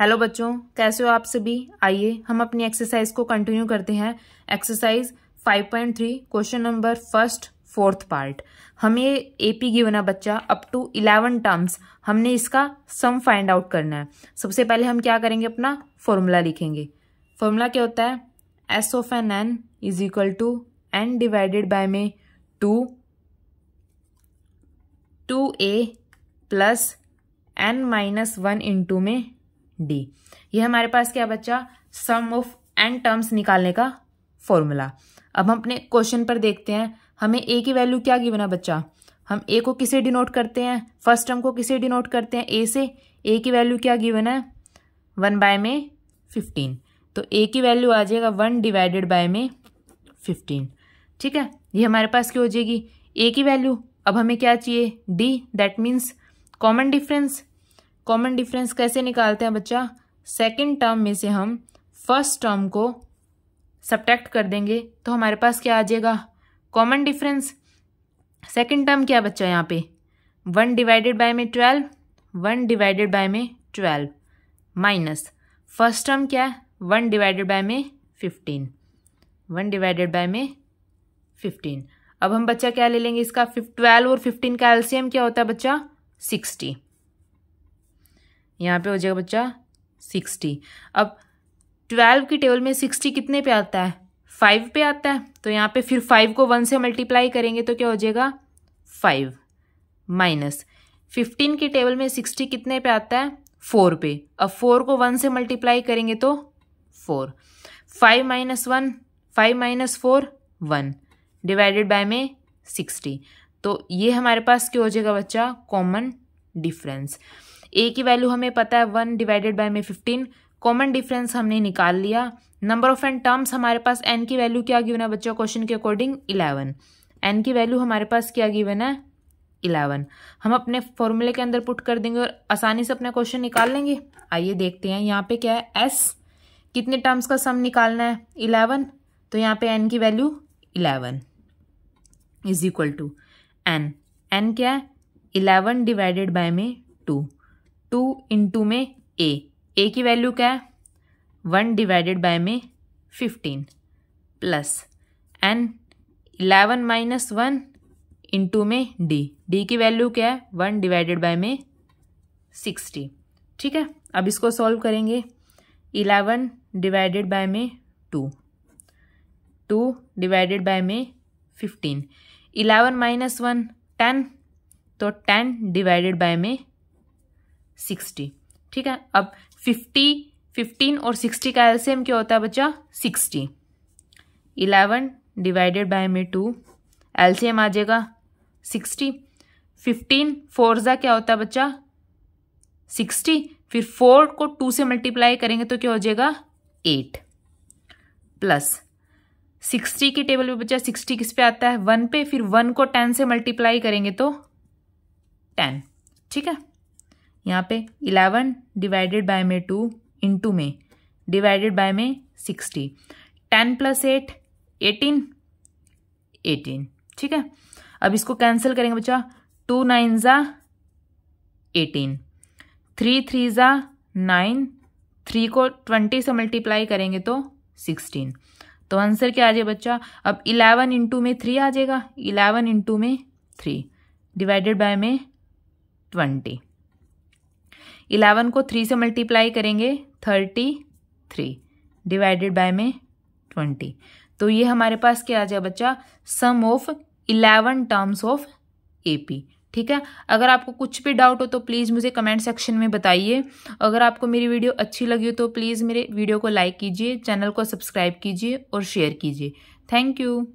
hello बच्चों कैसे हो आप सभी आइए हम अपनी एक्सरसाइज को कंटिन्यू करते हैं exercise 5.3 question number first fourth part हमें एपी गिवन है बच्चा अप टू इलेवन टर्म्स हमने इसका सम फाइंड आउट करना है सबसे पहले हम क्या करेंगे अपना फॉर्मूला लिखेंगे फॉर्मूला क्या होता है S of N N is equal to N divided by में two two A plus N minus one into में डी ये हमारे पास क्या बच्चा सम ऑफ एंड टर्म्स निकालने का फॉर्मूला अब हम अपने क्वेश्चन पर देखते हैं हमें ए की वैल्यू क्या गिवन है बच्चा हम ए को किसे डिनोट करते हैं फर्स्ट टर्म को किसे डिनोट करते हैं ए से ए की वैल्यू क्या गिवन है वन बाय में फिफ्टीन तो ए की वैल्यू आ जाएगा वन डिवाइडेड बाय में फिफ्टीन ठीक है ये हमारे पास क्या हो जाएगी ए की वैल्यू अब हमें क्या चाहिए D that means common difference common difference कैसे निकालते हैं बच्चा सेकेंड टर्म में से हम फर्स्ट टर्म को सब्टैक्ट कर देंगे तो हमारे पास क्या आ जाएगा कॉमन डिफरेंस सेकेंड टर्म क्या बच्चा यहाँ पे वन डिवाइडेड बाय में ट्वेल्व वन डिवाइडेड बाय में ट्वेल्व माइनस फर्स्ट टर्म क्या है वन डिवाइडेड बाय में फिफ्टीन वन डिवाइडेड बाय में फिफ्टीन अब हम बच्चा क्या ले लेंगे इसका ट्वेल्व और फिफ्टीन का एल्सियम क्या होता है बच्चा सिक्सटी यहाँ पे हो जाएगा बच्चा सिक्सटी अब ट्वेल्व की टेबल में सिक्सटी कितने पे आता है फाइव पे आता है तो यहाँ पे फिर फाइव को वन से मल्टीप्लाई करेंगे तो क्या हो जाएगा फाइव माइनस फिफ्टीन की टेबल में सिक्सटी कितने पे आता है फोर पे अब फोर को वन से मल्टीप्लाई करेंगे तो four five minus one five minus four one divided by में सिक्सटी तो ये हमारे पास क्या हो जाएगा बच्चा कॉमन डिफरेंस ए की वैल्यू हमें पता है वन डिवाइडेड बाय में फिफ्टीन कॉमन डिफरेंस हमने निकाल लिया नंबर ऑफ एन टर्म्स हमारे पास एन की वैल्यू क्या गिवन है बच्चों क्वेश्चन के अकॉर्डिंग इलेवन एन की वैल्यू हमारे पास क्या गिवन है इलेवन हम अपने फॉर्मूले के अंदर पुट कर देंगे और आसानी से अपना क्वेश्चन निकाल लेंगे आइए देखते हैं यहाँ पे क्या है एस कितने टर्म्स का सम निकालना है इलेवन तो यहाँ पे एन की value eleven is equal to N N क्या है इलेवन डिवाइडेड बाय में टू टू इंटू में ए ए की वैल्यू क्या है वन डिवाइडेड बाय में fifteen plus N eleven minus one into में डी डी की वैल्यू क्या है वन डिवाइडेड बाय में सिक्सटी ठीक है अब इसको सॉल्व करेंगे इलेवन डिवाइडेड बाय में टू टू डिवाइडेड बाय में fifteen eleven minus one ten तो टेन डिवाइडेड बाय में सिक्सटी ठीक है अब फिफ्टी फिफ्टीन और सिक्सटी का एल्सियम क्या होता है बच्चा सिक्सटी इलेवन डिवाइडेड बाय में टू एल्सियम आ जाएगा सिक्सटी फिफ्टीन फोरजा क्या होता है बच्चा सिक्सटी फिर फोर को टू से मल्टीप्लाई करेंगे तो क्या हो जाएगा एट प्लस सिक्सटी के टेबल में बच्चा सिक्सटी किस पे आता है वन पे फिर वन को टेन से मल्टीप्लाई करेंगे तो टेन ठीक है यहाँ पे इलेवन डिवाइडेड बाय में टू इंटू में डिवाइडेड बाय में sixty ten plus eight eighteen eighteen ठीक है अब इसको कैंसिल करेंगे बच्चा टू नाइन ज़ा एटीन थ्री थ्री ज़ा नाइन थ्री को ट्वेंटी से मल्टीप्लाई करेंगे तो सिक्सटीन तो आंसर क्या आ जाए बच्चा अब इलेवन इंटू में थ्री आ जाएगा इलेवन इंटू में थ्री डिवाइडेड बाय में ट्वेंटी इलेवन को थ्री से मल्टीप्लाई करेंगे थर्टी थ्री डिवाइडेड बाय में ट्वेंटी तो ये हमारे पास क्या आ जाए बच्चा sum of eleven terms of A P ठीक है अगर आपको कुछ भी डाउट हो तो प्लीज़ मुझे कमेंट सेक्शन में बताइए अगर आपको मेरी वीडियो अच्छी लगी हो तो प्लीज़ मेरे वीडियो को लाइक कीजिए चैनल को सब्सक्राइब कीजिए और शेयर कीजिए थैंक यू